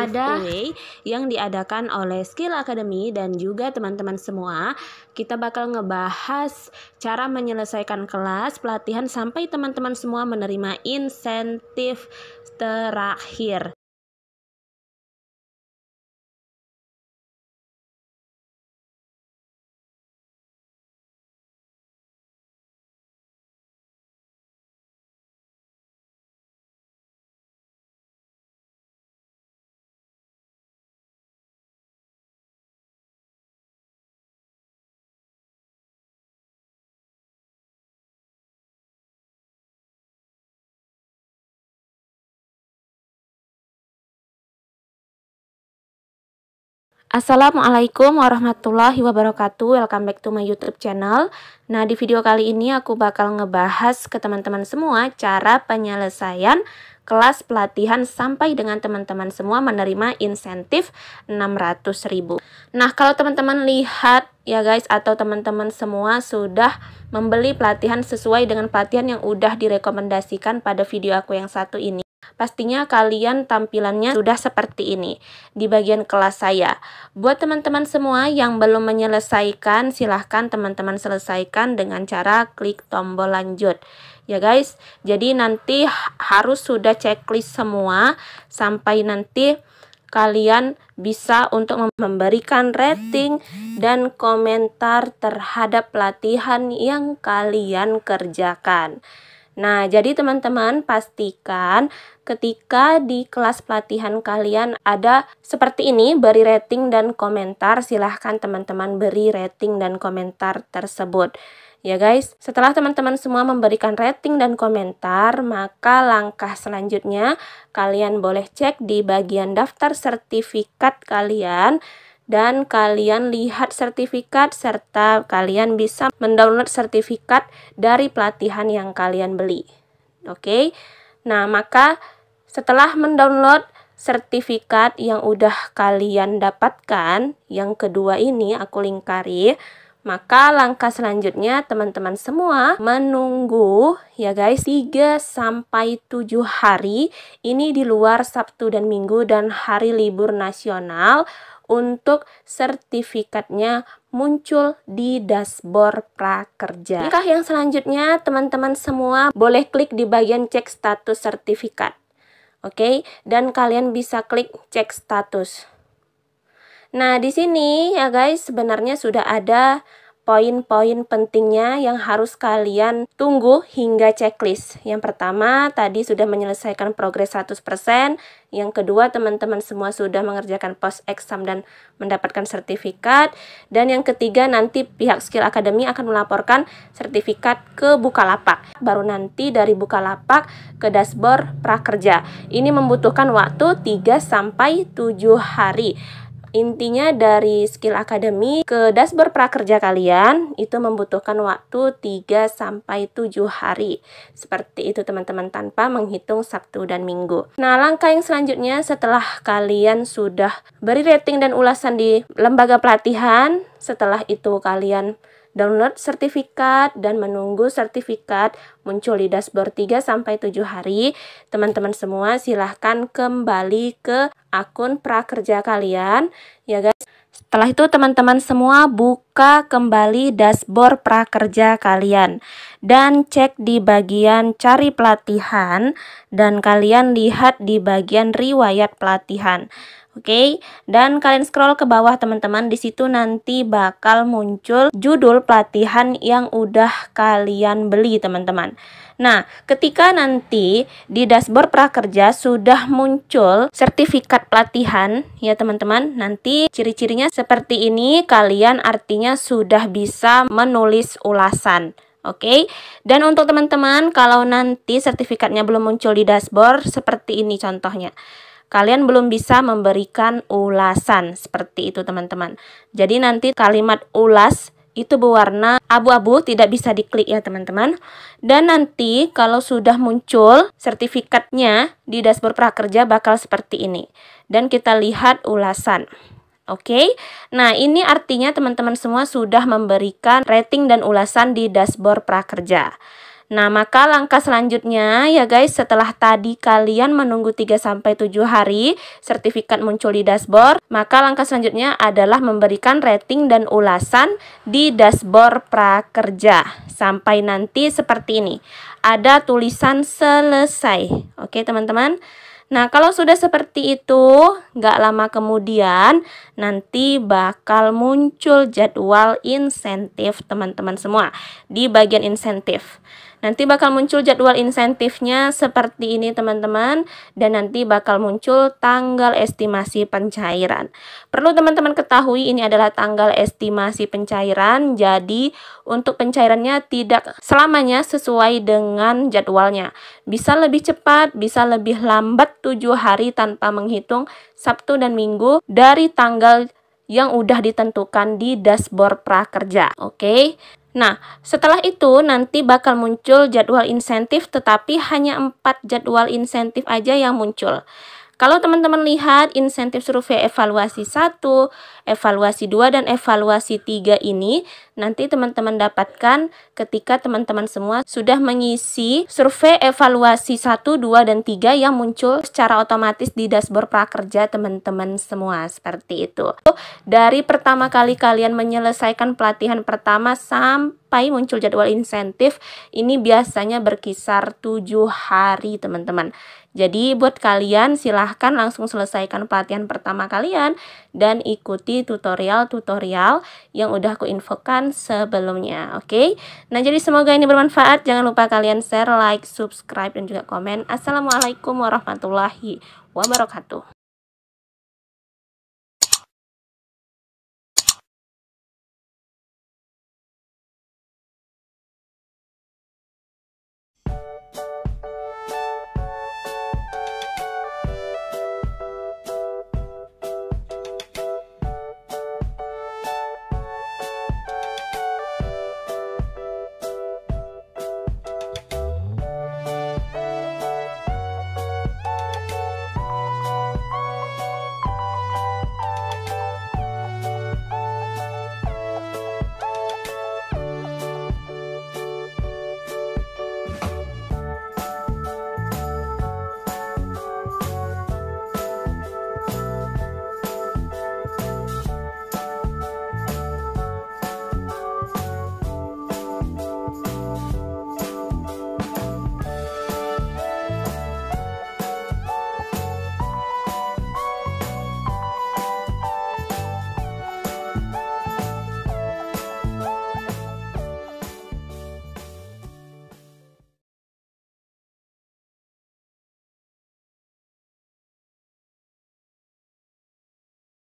giveaway yang diadakan oleh Skill Academy dan juga teman-teman semua. Kita bakal ngebahas cara menyelesaikan kelas pelatihan sampai teman-teman semua menerima insentif terakhir. Assalamualaikum warahmatullahi wabarakatuh Welcome back to my youtube channel Nah di video kali ini aku bakal ngebahas ke teman-teman semua Cara penyelesaian kelas pelatihan sampai dengan teman-teman semua menerima insentif 600.000. Nah, kalau teman-teman lihat ya guys atau teman-teman semua sudah membeli pelatihan sesuai dengan pelatihan yang udah direkomendasikan pada video aku yang satu ini. Pastinya kalian tampilannya sudah seperti ini di bagian kelas saya. Buat teman-teman semua yang belum menyelesaikan, silahkan teman-teman selesaikan dengan cara klik tombol lanjut ya guys. Jadi nanti harus sudah checklist semua sampai nanti kalian bisa untuk memberikan rating dan komentar terhadap pelatihan yang kalian kerjakan. Nah, jadi teman-teman pastikan ketika di kelas pelatihan kalian ada seperti ini beri rating dan komentar, silahkan teman-teman beri rating dan komentar tersebut ya guys. Setelah teman-teman semua memberikan rating dan komentar, maka langkah selanjutnya kalian boleh cek di bagian daftar sertifikat kalian dan kalian lihat sertifikat serta kalian bisa mendownload sertifikat dari pelatihan yang kalian beli. Oke. Okay? Nah, maka setelah mendownload sertifikat yang udah kalian dapatkan, yang kedua ini aku lingkari, maka langkah selanjutnya teman-teman semua menunggu ya guys 3 sampai 7 hari ini di luar Sabtu dan Minggu dan hari libur nasional untuk sertifikatnya muncul di dashboard prakerja. Langkah yang selanjutnya teman-teman semua boleh klik di bagian cek status sertifikat. Oke, okay? dan kalian bisa klik cek status. Nah, di sini ya guys, sebenarnya sudah ada poin-poin pentingnya yang harus kalian tunggu hingga checklist. Yang pertama, tadi sudah menyelesaikan progres 100%. Yang kedua, teman-teman semua sudah mengerjakan post exam dan mendapatkan sertifikat. Dan yang ketiga, nanti pihak Skill Academy akan melaporkan sertifikat ke Bukalapak. Baru nanti dari Bukalapak ke dashboard prakerja. Ini membutuhkan waktu 3 sampai 7 hari. Intinya dari skill akademi ke dashboard prakerja kalian itu membutuhkan waktu 3 sampai 7 hari. Seperti itu teman-teman tanpa menghitung Sabtu dan Minggu. Nah, langkah yang selanjutnya setelah kalian sudah beri rating dan ulasan di lembaga pelatihan, setelah itu kalian download sertifikat dan menunggu sertifikat muncul di dashboard 3 sampai 7 hari. Teman-teman semua silahkan kembali ke akun prakerja kalian ya guys. Setelah itu teman-teman semua buka kembali dashboard prakerja kalian dan cek di bagian cari pelatihan dan kalian lihat di bagian riwayat pelatihan. Oke, okay? dan kalian scroll ke bawah teman-teman. Di situ nanti bakal muncul judul pelatihan yang udah kalian beli teman-teman. Nah, ketika nanti di dashboard prakerja sudah muncul sertifikat pelatihan ya teman-teman. Nanti ciri-cirinya seperti ini, kalian artinya sudah bisa menulis ulasan. Oke, okay? dan untuk teman-teman, kalau nanti sertifikatnya belum muncul di dashboard, seperti ini contohnya kalian belum bisa memberikan ulasan seperti itu teman-teman. Jadi nanti kalimat ulas itu berwarna abu-abu tidak bisa diklik ya teman-teman dan nanti kalau sudah muncul sertifikatnya di dashboard prakerja bakal seperti ini dan kita lihat ulasan Oke, okay? nah ini artinya teman-teman semua sudah memberikan rating dan ulasan di dashboard prakerja. Nah, maka langkah selanjutnya ya guys, setelah tadi kalian menunggu 3 sampai 7 hari sertifikat muncul di dashboard, maka langkah selanjutnya adalah memberikan rating dan ulasan di dashboard prakerja sampai nanti seperti ini. Ada tulisan selesai. Oke, teman-teman. Nah, kalau sudah seperti itu, nggak lama kemudian nanti bakal muncul jadwal insentif teman-teman semua di bagian insentif. Nanti bakal muncul jadwal insentifnya seperti ini teman-teman dan nanti bakal muncul tanggal estimasi pencairan. Perlu teman-teman ketahui ini adalah tanggal estimasi pencairan. Jadi untuk pencairannya tidak selamanya sesuai dengan jadwalnya. Bisa lebih cepat, bisa lebih lambat 7 hari tanpa menghitung Sabtu dan Minggu dari tanggal yang udah ditentukan di dashboard prakerja. Oke. Okay? Nah, setelah itu nanti bakal muncul jadwal insentif tetapi hanya empat jadwal insentif aja yang muncul. Kalau teman-teman lihat insentif survei evaluasi 1, evaluasi 2, dan evaluasi 3 ini nanti teman-teman dapatkan ketika teman-teman semua sudah mengisi survei evaluasi 1, 2, dan 3 yang muncul secara otomatis di dashboard prakerja teman-teman semua seperti itu. Dari pertama kali kalian menyelesaikan pelatihan pertama sampai muncul jadwal insentif ini biasanya berkisar tujuh hari teman-teman. Jadi buat kalian silahkan langsung selesaikan pelatihan pertama kalian dan ikuti tutorial-tutorial yang udah aku infokan sebelumnya. Oke, okay? nah jadi semoga ini bermanfaat. Jangan lupa kalian share, like, subscribe, dan juga komen. Assalamualaikum warahmatullahi wabarakatuh.